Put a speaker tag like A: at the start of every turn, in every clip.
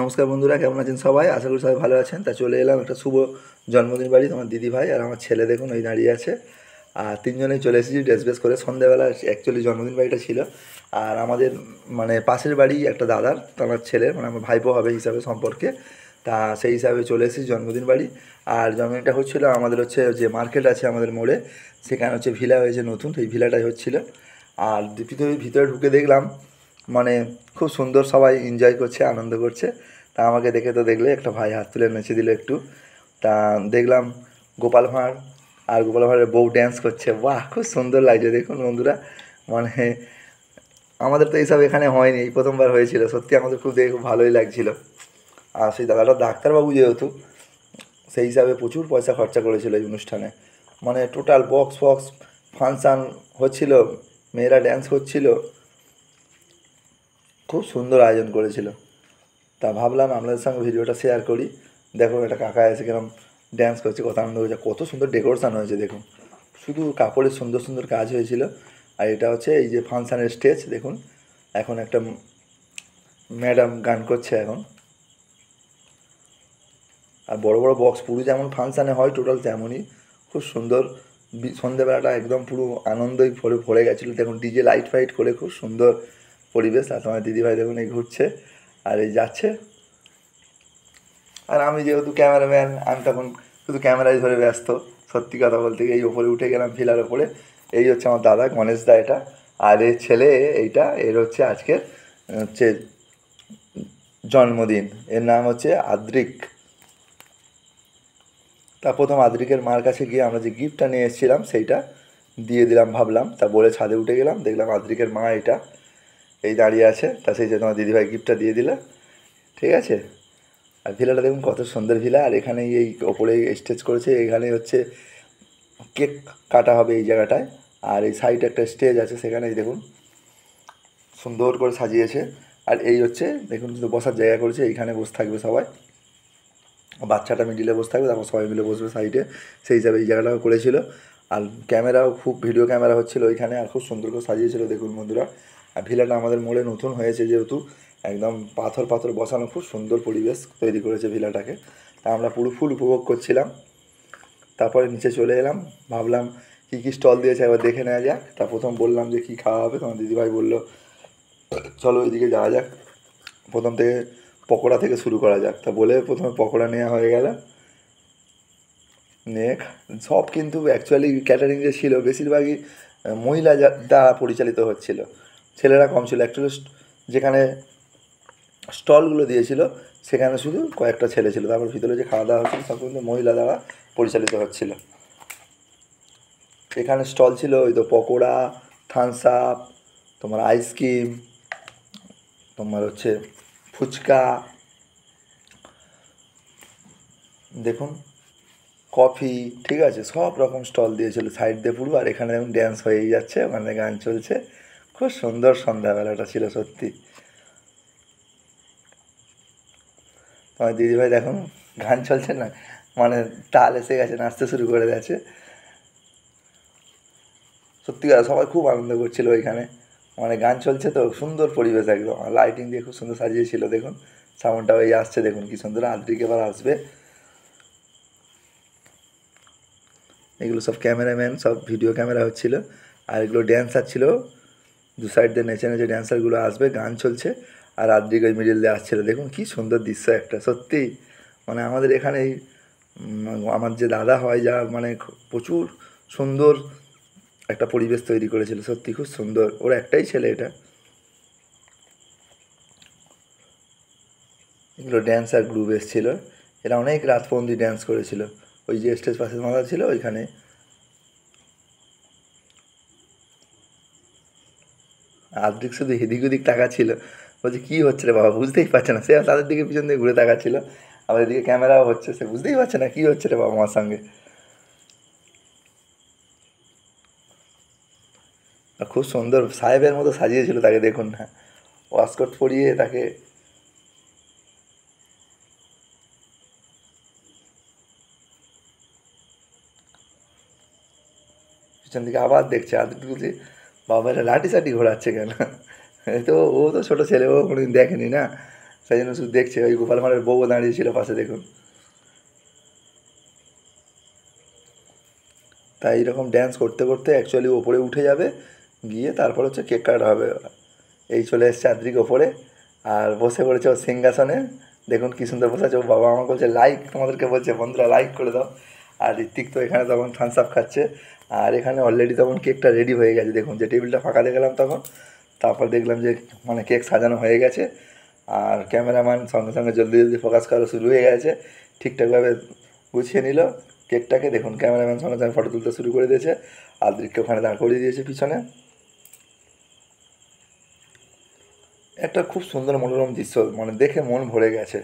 A: নমস্কার বন্ধুরা কেমন আছেন সবাই আশা করি সবাই ভালো আছেন তা চলে এলাম একটা শুভ জন্মদিন বাড়ি তোমার দিদি ভাই আর আমার ছেলে দেখুন ওই দাঁড়িয়ে আছে আর তিনজনেই চলে এসেছি ড্রেস বেস করে সন্ধ্যাবেলা অ্যাকচুয়ালি জন্মদিন বাড়িটা ছিল আর আমাদের মানে পাশের বাড়ি একটা দাদার তোমার ছেলে মানে আমার ভাইপো হবে হিসাবে সম্পর্কে তা সেই হিসাবে চলে এসেছি জন্মদিন বাড়ি আর জন্মদিনটা হচ্ছিলো আমাদের হচ্ছে যে মার্কেট আছে আমাদের মোড়ে সেখানে হচ্ছে ভিলা হয়েছে নতুন সেই ভিলাটাই হচ্ছিল আর পৃথিবীর ভিতরে ঢুকে দেখলাম মানে খুব সুন্দর সবাই এনজয় করছে আনন্দ করছে তা আমাকে দেখে তো দেখলে একটা ভাই হাত তুলে নেচে দিল একটু তা দেখলাম গোপাল ভাঁড় আর গোপাল ভাঁড়ের বউ ড্যান্স করছে বাহ খুব সুন্দর লাগছে দেখুন বন্ধুরা মানে আমাদের তো এইসব এখানে হয়নি এই প্রথমবার হয়েছিল সত্যি আমাদের খুব দেখে খুব ভালোই লাগছিল আর সেই দাদাটা ডাক্তারবাবু যেহেতু সেই হিসাবে প্রচুর পয়সা খরচা করেছিল এই অনুষ্ঠানে মানে টোটাল বক্স ফক্স ফাংশান হচ্ছিল মেয়েরা ড্যান্স করছিলো খুব সুন্দর আয়োজন করেছিল তা ভাবলাম আপনাদের সঙ্গে ভিডিওটা শেয়ার করি দেখো একটা কাকা এসে কিরম ড্যান্স করছে কত আনন্দ হয়েছে কত সুন্দর ডেকোরেশান হয়েছে দেখুন শুধু কাপড়ের সুন্দর সুন্দর কাজ হয়েছিল আর এটা হচ্ছে এই যে ফাংশানের স্টেজ দেখুন এখন একটা ম্যাডাম গান করছে এখন আর বড় বড় বক্স পুরো যেমন ফাংশানে হয় টোটাল তেমনই খুব সুন্দর সন্ধ্যেবেলাটা একদম পুরো আনন্দই ভরে ভরে গেছিলো দেখুন ডিজে লাইট ফাইট করে খুব সুন্দর পরিবেশ আর তোমার দিদিভাই দেখুন এই ঘুরছে আর এই যাচ্ছে আর আমি যেহেতু ক্যামেরাম্যান আমি তখন শুধু ক্যামেরায় ধরে ব্যস্ত সত্যি কথা বলতে গিয়ে এই ওপরে উঠে গেলাম ফিলার ওপরে এই হচ্ছে আমার দাদা গণেশ দা এটা আর এর ছেলে এইটা এর হচ্ছে আজকের হচ্ছে জন্মদিন এর নাম হচ্ছে আদ্রিক তা প্রথম আদ্রিকের মার কাছে গিয়ে আমরা যে গিফটটা নিয়ে এসেছিলাম সেইটা দিয়ে দিলাম ভাবলাম তা বলে ছাদে উঠে গেলাম দেখলাম আদ্রিকের মা এটা এই দাঁড়িয়ে আছে তা সেই যে তোমার দিদিভাই গিফটটা দিয়ে দিলা ঠিক আছে আর ভিলাটা দেখুন কত সুন্দর ভিলা আর এখানে এই ওপরে স্টেজ করেছে এখানে হচ্ছে কেক কাটা হবে এই জায়গাটায় আর এই সাইডে একটা স্টেজ আছে সেখানেই দেখুন সুন্দর করে সাজিয়েছে আর এই হচ্ছে দেখুন শুধু বসার জায়গা করেছে এইখানে বসে থাকবে সবাই বাচ্চাটা মিডিলে বসে থাকবে তারপর সবাই মিলে বসবে সাইডে সেই হিসাবে এই জায়গাটাও করেছিল আর ক্যামেরাও খুব ভিডিও ক্যামেরা হচ্ছিলো ওইখানে আর খুব সুন্দর করে সাজিয়েছিল দেখুন বন্ধুরা আর ভিলাটা আমাদের মোড়ে নতুন হয়েছে যেহেতু একদম পাথর পাথর বসানো খুব সুন্দর পরিবেশ তৈরি করেছে ভিলাটাকে তা আমরা পুরো ফুল উপভোগ করছিলাম তারপরে নিচে চলে এলাম ভাবলাম কী কী স্টল দিয়েছে একবার দেখে নেওয়া যাক তা প্রথম বললাম যে কী খাওয়া হবে তোমার দিদিভাই বললো চলো ওইদিকে যাওয়া যাক প্রথম থেকে পকোড়া থেকে শুরু করা যাক তা বলে প্রথমে পকোড়া নেওয়া হয়ে গেল নিয়ে সব কিন্তু অ্যাকচুয়ালি ক্যাটারিং যে ছিল বেশিরভাগই মহিলা দ্বারা পরিচালিত হচ্ছিলো ছেলেরা কম ছিল অ্যাকচুয়ালি যেখানে স্টলগুলো দিয়েছিল সেখানে শুধু কয়েকটা ছেলে ছিল তারপর ভিতরে যে খাওয়া দাওয়া হচ্ছিল সব কিন্তু মহিলা দ্বারা পরিচালিত হচ্ছিল এখানে স্টল ছিল ওই তো পকোড়া থামস আপ তোমার আইসক্রিম তোমার হচ্ছে ফুচকা দেখুন কফি ঠিক আছে সব রকম স্টল দিয়েছিল সাইড দিয়ে পুরো আর এখানে এখন ড্যান্স হয়েই যাচ্ছে ওখানে গান চলছে খুব সুন্দর সন্ধ্যাবেলাটা ছিল সত্যি তোমার দিদিভাই দেখো গান চলছে না মানে তাল এসে গেছে নাচতে শুরু করে গেছে সত্যি সবাই খুব আনন্দ করছিল ওইখানে মানে গান চলছে তো সুন্দর পরিবেশ একদম লাইটিং দিয়ে খুব সুন্দর সাজিয়েছিল দেখুন সাউন্ডটা ওই আসছে দেখুন কি সুন্দর আদ্রিক এবার আসবে এগুলো সব ক্যামেরাম্যান সব ভিডিও ক্যামেরা হচ্ছিলো আর এগুলো ড্যান্সার ছিল দু সাইড দিয়ে নেচে নেচে ড্যান্সারগুলো আসবে গান চলছে আর আদ্রিক ওই মিডিল দিয়ে আসছিল দেখুন কি সুন্দর দৃশ্য একটা সত্যি মানে আমাদের এখানে আমার যে দাদা হয় যা মানে প্রচুর সুন্দর একটা পরিবেশ তৈরি করেছিল সত্যি খুব সুন্দর ওর একটাই ছেলে এটা এগুলো ড্যান্সার গ্রুপ এসেছিলো এরা অনেক রাত পর্যন্ত ড্যান্স করেছিল ওই যে স্টেজ পাশে মাথা ছিল ওইখানে আদ্রিক শুধু এদিক ওদিক টাকা ছিল বলছে কী হচ্ছে রে বাবা বুঝতেই পারছে না সে তাদের দিকে পিছন দিয়ে ঘুরে ছিল আবার এদিকে ক্যামেরাও হচ্ছে সে বুঝতেই পারছে না কী হচ্ছে রে বাবা আমার সঙ্গে খুব সুন্দর সাহেবের মতো সাজিয়েছিল তাকে দেখুন না হ্যাঁ। ওয়াসকট পরিয়ে তাকে পিছন দিকে আবার দেখছে আর বলছে বাবারা লাঠি সাঠি ঘোরাচ্ছে কেন তো ও তো ছোটো ছেলে ও কোনোদিন দেখেনি না সেই জন্য শুধু দেখছে ওই গোপাল মারের দাঁড়িয়ে ছিল পাশে দেখুন তাই এরকম ড্যান্স করতে করতে অ্যাকচুয়ালি ওপরে উঠে যাবে গিয়ে তারপর হচ্ছে কেক কাটা হবে এই চলে এসছে আদ্রিক ওপরে আর বসে পড়েছে ও সিংহাসনে দেখুন কী সুন্দর বসে আছে ও বাবা আমাকে বলছে লাইক তোমাদেরকে বলছে বন্ধুরা লাইক করে দাও আর ঋত্বিক তো এখানে তখন থামস আপ খাচ্ছে আর এখানে অলরেডি তখন কেকটা রেডি হয়ে গেছে দেখুন যে টেবিলটা ফাঁকা দেখলাম তখন তারপর দেখলাম যে মানে কেক সাজানো হয়ে গেছে আর ক্যামেরাম্যান সঙ্গে সঙ্গে জলদি জলদি ফোকাস করা শুরু হয়ে গেছে ঠিকঠাকভাবে গুছিয়ে নিল কেকটাকে দেখুন ক্যামেরাম্যান সঙ্গে সঙ্গে ফটো তুলতে শুরু করে দিয়েছে আর দৃক্ষ ওখানে দাঁড় করিয়ে দিয়েছে পিছনে একটা খুব সুন্দর মনোরম দৃশ্য মানে দেখে মন ভরে গেছে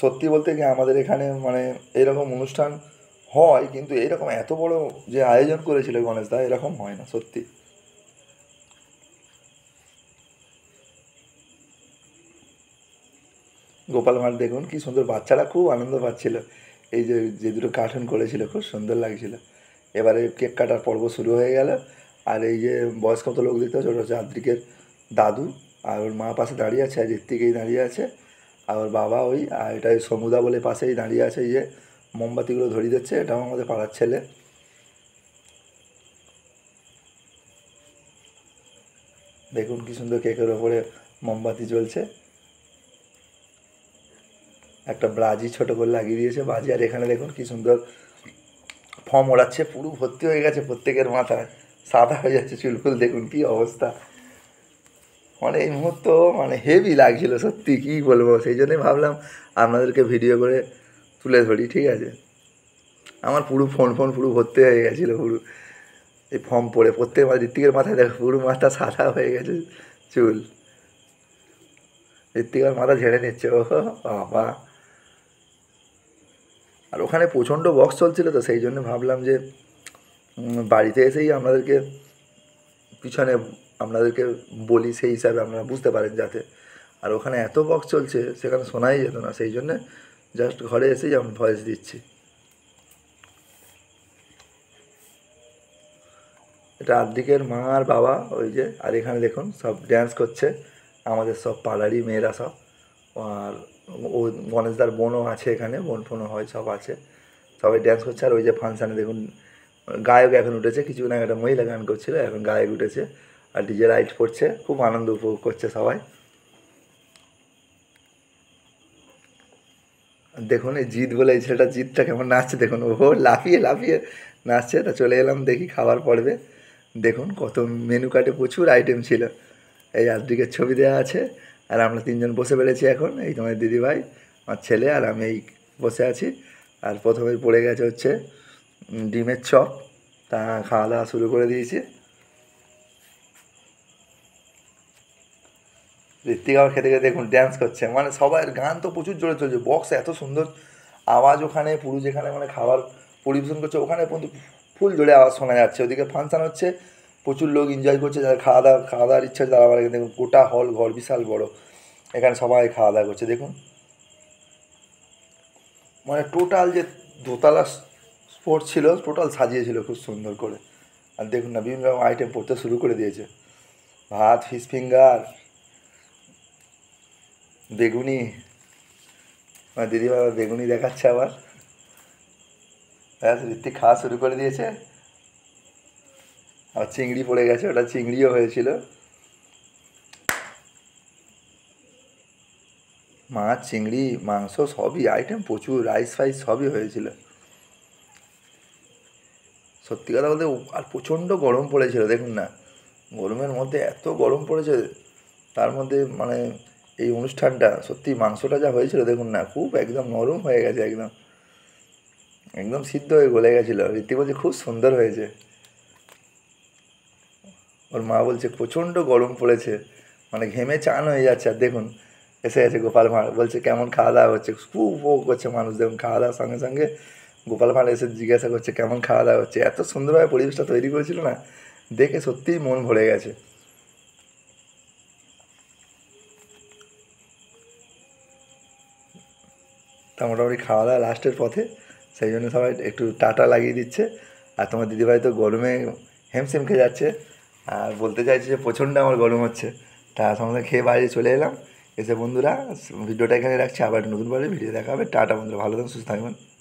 A: সত্যি বলতে কি আমাদের এখানে মানে এরকম অনুষ্ঠান হয় কিন্তু এরকম এত বড় যে আয়োজন করেছিল গণেশ দা এরকম হয় না সত্যি গোপাল ভাঁড় দেখুন কি সুন্দর বাচ্চারা খুব আনন্দ পাচ্ছিল এই যে যে দুটো কার্টুন করেছিল খুব সুন্দর লাগছিল এবারে কেক কাটার পর্ব শুরু হয়ে গেল আর এই যে বয়স্ক লোক দেখতে ছোটো হচ্ছে আদ্রিকের দাদু আর ওর মা পাশে দাঁড়িয়ে আছে আর ঋত্বিকেই দাঁড়িয়ে আছে আর ওর বাবা ওই আর এটা ওই সমুদা বলে পাশেই দাঁড়িয়ে আছে যে মোমবাতিগুলো ধরিয়ে দিচ্ছে এটাও আমাদের পাড়ার ছেলে দেখুন কি সুন্দর কেকের ওপরে মোমবাতি জ্বলছে একটা ব্রাজি ছোট করে লাগিয়ে দিয়েছে বাজি আর এখানে দেখুন কি সুন্দর ফর্ম ওড়াচ্ছে পুরো ভর্তি হয়ে গেছে প্রত্যেকের মাথায় সাদা হয়ে যাচ্ছে চুলফুল দেখুন কি অবস্থা মানে এই মুহূর্ত মানে হেভি লাগছিল সত্যি কী বলবো সেই জন্যই ভাবলাম আপনাদেরকে ভিডিও করে তুলে ধরি ঠিক আছে আমার পুরো ফোন ফোন পুরো ভর্তি হয়ে গেছিলো পুরো এই ফর্ম পড়ে প্রত্যেক মাথা ঋত্বিকের মাথায় দেখো পুরো মাথা সাদা হয়ে গেছে চুল ঋত্বিকার মাথা ঝেড়ে নিচ্ছে ও বাবা আর ওখানে প্রচণ্ড বক্স চলছিল তো সেই জন্য ভাবলাম যে বাড়িতে এসেই আমাদেরকে পিছনে আপনাদেরকে বলি সেই হিসাবে আপনারা বুঝতে পারেন যাতে আর ওখানে এত বক্স চলছে সেখানে শোনাই যেত না সেই জন্যে জাস্ট ঘরে এসেই আমি ভয়েস দিচ্ছি এটা আর্ধিকের মা আর বাবা ওই যে আর এখানে দেখুন সব ড্যান্স করছে আমাদের সব পাড়ারই মেয়েরা সব আর ও গণেশদার বোনও আছে এখানে বোন ফোনও হয় সব আছে সবাই ড্যান্স করছে আর ওই যে ফাংশানে দেখুন গায়ক এখন উঠেছে কিছুদিন আগে একটা মহিলা গান করছিল এখন গায়ক উঠেছে আর ডিজে রাইড করছে খুব আনন্দ উপভোগ করছে সবাই দেখুন এই জিত বলে এই ছেলেটা জিতটা কেমন নাচছে দেখুন ও লাফিয়ে লাফিয়ে নাচছে তা চলে এলাম দেখি খাবার পড়বে দেখুন কত মেনু কার্ডে প্রচুর আইটেম ছিল এই আদ্রিকের ছবি দেওয়া আছে আর আমরা তিনজন বসে বেড়েছি এখন এই তোমার দিদিভাই আমার ছেলে আর আমি এই বসে আছি আর প্রথমে পড়ে গেছে হচ্ছে ডিমের চপ তা খাওয়া দাওয়া শুরু করে দিয়েছি ঋত্বিকাও খেতে খেতে দেখুন ড্যান্স করছে মানে সবাই গান তো প্রচুর জোরে চলছে বক্স এত সুন্দর আওয়াজ ওখানে পুরুষ যেখানে মানে খাবার পরিবেশন করছে ওখানে পর্যন্ত ফুল জোরে আওয়াজ শোনা যাচ্ছে ওদিকে ফাংশান হচ্ছে প্রচুর লোক এনজয় করছে যারা খাওয়া দাওয়া খাওয়া দাওয়ার ইচ্ছা তারা আবার দেখুন গোটা হল ঘর বিশাল বড় এখানে সবাই খাওয়া দাওয়া করছে দেখুন মানে টোটাল যে দোতলা স্পোর্ট ছিল টোটাল সাজিয়েছিল খুব সুন্দর করে আর দেখুন না বিভিন্ন রকম আইটেম পড়তে শুরু করে দিয়েছে ভাত ফিশ ফিঙ্গার বেগুনি আমার বাবা বেগুনি দেখাচ্ছে আবার ব্যাস ঋত্বিক খাওয়া শুরু করে দিয়েছে আর চিংড়ি পড়ে গেছে ওটা চিংড়িও হয়েছিল মাছ চিংড়ি মাংস সবই আইটেম প্রচুর রাইস ফাইস সবই হয়েছিল সত্যি কথা বলতে আর প্রচণ্ড গরম পড়েছিল দেখুন না গরমের মধ্যে এত গরম পড়েছে তার মধ্যে মানে এই অনুষ্ঠানটা সত্যি মাংসটা যা হয়েছিল দেখুন না খুব একদম নরম হয়ে গেছে একদম একদম সিদ্ধ হয়ে গলে গেছিলো রীতি বলছে খুব সুন্দর হয়েছে ওর মা বলছে প্রচণ্ড গরম পড়েছে মানে ঘেমে চান হয়ে যাচ্ছে আর দেখুন এসে গেছে গোপাল ভাঁড় বলছে কেমন খাওয়া দাওয়া হচ্ছে খুব উপভোগ করছে মানুষ দেখুন খাওয়া দাওয়ার সঙ্গে সঙ্গে গোপাল ভাঁড় এসে জিজ্ঞাসা করছে কেমন খাওয়া দাওয়া হচ্ছে এত সুন্দরভাবে পরিবেশটা তৈরি করেছিল না দেখে সত্যিই মন ভরে গেছে তা মোটামুটি খাওয়া দাওয়া লাস্টের পথে সেই জন্য সবাই একটু টাটা লাগিয়ে দিচ্ছে আর তোমার দিদিভাই তো গরমে হেমসেম খেয়ে যাচ্ছে আর বলতে চাইছে যে প্রচণ্ড আমার গরম হচ্ছে তা সমস্ত খেয়ে বাইরে চলে এলাম এসে বন্ধুরা ভিডিওটা এখানে রাখছি আবার নতুন পরে ভিডিও দেখা হবে টাটা বন্ধুরা ভালো থাকুন সুস্থ থাকবেন